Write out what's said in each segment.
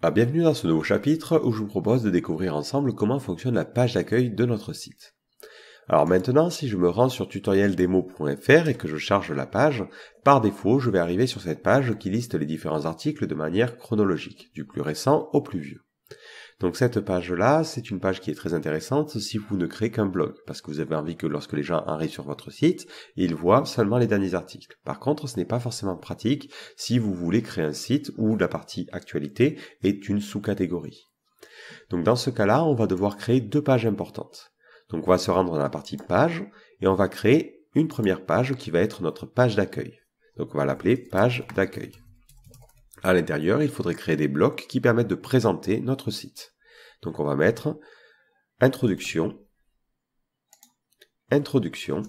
Bah, bienvenue dans ce nouveau chapitre où je vous propose de découvrir ensemble comment fonctionne la page d'accueil de notre site. Alors maintenant, si je me rends sur tutorieldemo.fr et que je charge la page, par défaut, je vais arriver sur cette page qui liste les différents articles de manière chronologique, du plus récent au plus vieux. Donc cette page-là, c'est une page qui est très intéressante si vous ne créez qu'un blog, parce que vous avez envie que lorsque les gens arrivent sur votre site, ils voient seulement les derniers articles. Par contre, ce n'est pas forcément pratique si vous voulez créer un site où la partie actualité est une sous-catégorie. Donc dans ce cas-là, on va devoir créer deux pages importantes. Donc on va se rendre dans la partie page et on va créer une première page qui va être notre page d'accueil. Donc on va l'appeler page d'accueil. À l'intérieur, il faudrait créer des blocs qui permettent de présenter notre site. Donc on va mettre introduction, introduction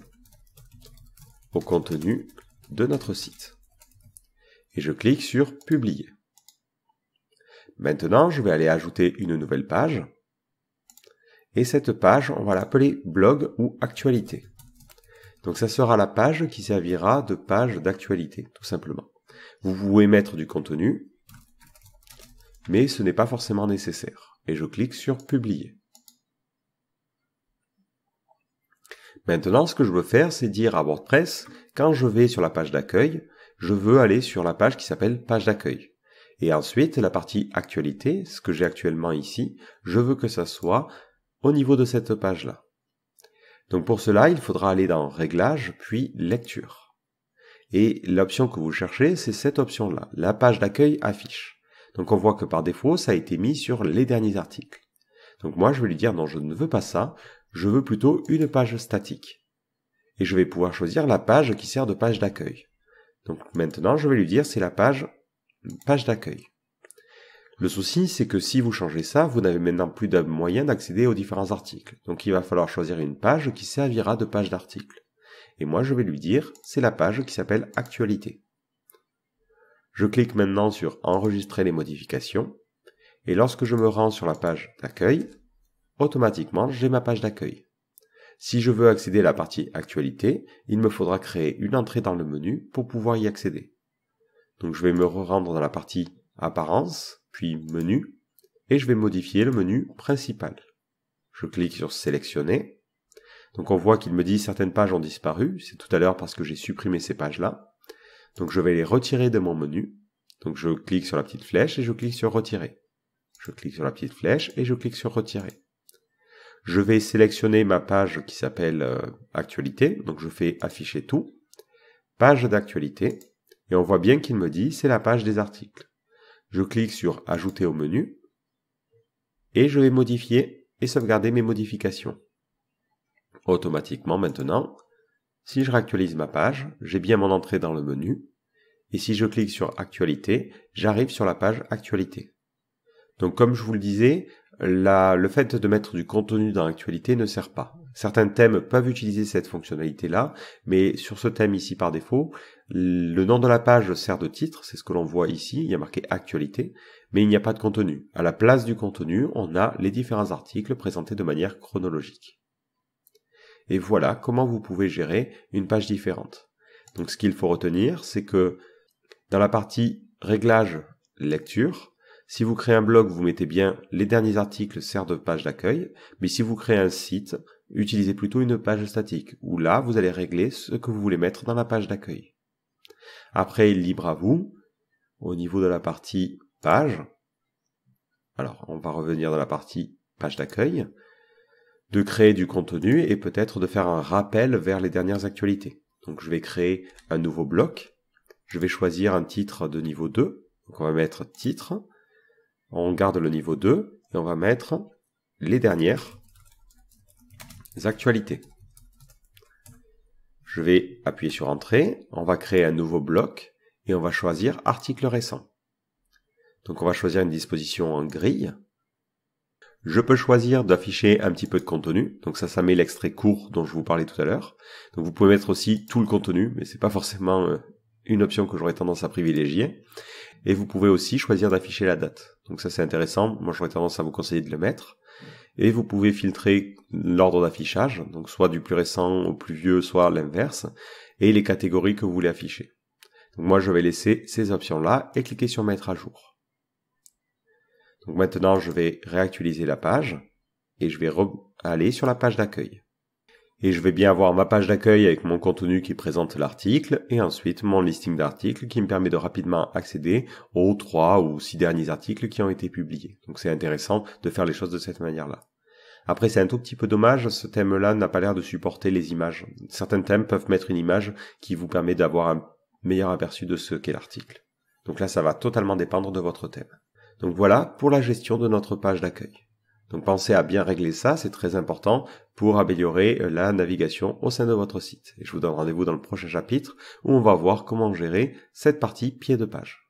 au contenu de notre site. Et je clique sur publier. Maintenant, je vais aller ajouter une nouvelle page. Et cette page, on va l'appeler blog ou actualité. Donc ça sera la page qui servira de page d'actualité, tout simplement. Vous pouvez mettre du contenu, mais ce n'est pas forcément nécessaire. Et je clique sur publier. Maintenant, ce que je veux faire, c'est dire à WordPress, quand je vais sur la page d'accueil, je veux aller sur la page qui s'appelle page d'accueil. Et ensuite, la partie actualité, ce que j'ai actuellement ici, je veux que ça soit au niveau de cette page-là. Donc pour cela, il faudra aller dans Réglages, puis Lecture. Et l'option que vous cherchez, c'est cette option-là, la page d'accueil affiche. Donc on voit que par défaut, ça a été mis sur les derniers articles. Donc moi, je vais lui dire non, je ne veux pas ça, je veux plutôt une page statique. Et je vais pouvoir choisir la page qui sert de page d'accueil. Donc maintenant, je vais lui dire c'est la page page d'accueil. Le souci, c'est que si vous changez ça, vous n'avez maintenant plus de moyen d'accéder aux différents articles. Donc il va falloir choisir une page qui servira de page d'article et moi je vais lui dire c'est la page qui s'appelle Actualité. Je clique maintenant sur Enregistrer les modifications et lorsque je me rends sur la page d'accueil, automatiquement j'ai ma page d'accueil. Si je veux accéder à la partie Actualité, il me faudra créer une entrée dans le menu pour pouvoir y accéder. Donc je vais me rendre dans la partie Apparence, puis Menu, et je vais modifier le menu principal. Je clique sur Sélectionner donc on voit qu'il me dit certaines pages ont disparu, c'est tout à l'heure parce que j'ai supprimé ces pages-là. Donc je vais les retirer de mon menu. Donc je clique sur la petite flèche et je clique sur retirer. Je clique sur la petite flèche et je clique sur retirer. Je vais sélectionner ma page qui s'appelle euh, actualité, donc je fais afficher tout, page d'actualité, et on voit bien qu'il me dit c'est la page des articles. Je clique sur ajouter au menu, et je vais modifier et sauvegarder mes modifications. Automatiquement maintenant, si je réactualise ma page, j'ai bien mon entrée dans le menu, et si je clique sur Actualité, j'arrive sur la page Actualité. Donc comme je vous le disais, le fait de mettre du contenu dans Actualité ne sert pas. Certains thèmes peuvent utiliser cette fonctionnalité-là, mais sur ce thème ici par défaut, le nom de la page sert de titre, c'est ce que l'on voit ici, il y a marqué actualité, mais il n'y a pas de contenu. À la place du contenu, on a les différents articles présentés de manière chronologique et voilà comment vous pouvez gérer une page différente. Donc ce qu'il faut retenir, c'est que dans la partie réglage lecture, si vous créez un blog, vous mettez bien les derniers articles servent de page d'accueil, mais si vous créez un site, utilisez plutôt une page statique, où là, vous allez régler ce que vous voulez mettre dans la page d'accueil. Après, libre à vous, au niveau de la partie page, alors on va revenir dans la partie page d'accueil, de créer du contenu et peut-être de faire un rappel vers les dernières actualités. Donc je vais créer un nouveau bloc, je vais choisir un titre de niveau 2, donc on va mettre titre, on garde le niveau 2 et on va mettre les dernières actualités. Je vais appuyer sur Entrée, on va créer un nouveau bloc et on va choisir Article récent. Donc on va choisir une disposition en grille, je peux choisir d'afficher un petit peu de contenu. Donc ça, ça met l'extrait court dont je vous parlais tout à l'heure. Donc vous pouvez mettre aussi tout le contenu, mais c'est pas forcément euh, une option que j'aurais tendance à privilégier. Et vous pouvez aussi choisir d'afficher la date. Donc ça c'est intéressant. Moi j'aurais tendance à vous conseiller de le mettre. Et vous pouvez filtrer l'ordre d'affichage, donc soit du plus récent au plus vieux, soit l'inverse, et les catégories que vous voulez afficher. Donc moi je vais laisser ces options là et cliquer sur mettre à jour. Donc maintenant, je vais réactualiser la page et je vais aller sur la page d'accueil. Et je vais bien avoir ma page d'accueil avec mon contenu qui présente l'article et ensuite mon listing d'articles qui me permet de rapidement accéder aux trois ou six derniers articles qui ont été publiés. Donc c'est intéressant de faire les choses de cette manière-là. Après c'est un tout petit peu dommage, ce thème-là n'a pas l'air de supporter les images. Certains thèmes peuvent mettre une image qui vous permet d'avoir un meilleur aperçu de ce qu'est l'article. Donc là ça va totalement dépendre de votre thème. Donc voilà pour la gestion de notre page d'accueil. Donc pensez à bien régler ça, c'est très important pour améliorer euh, la navigation au sein de votre site. Et je vous donne rendez-vous dans le prochain chapitre où on va voir comment gérer cette partie pied de page.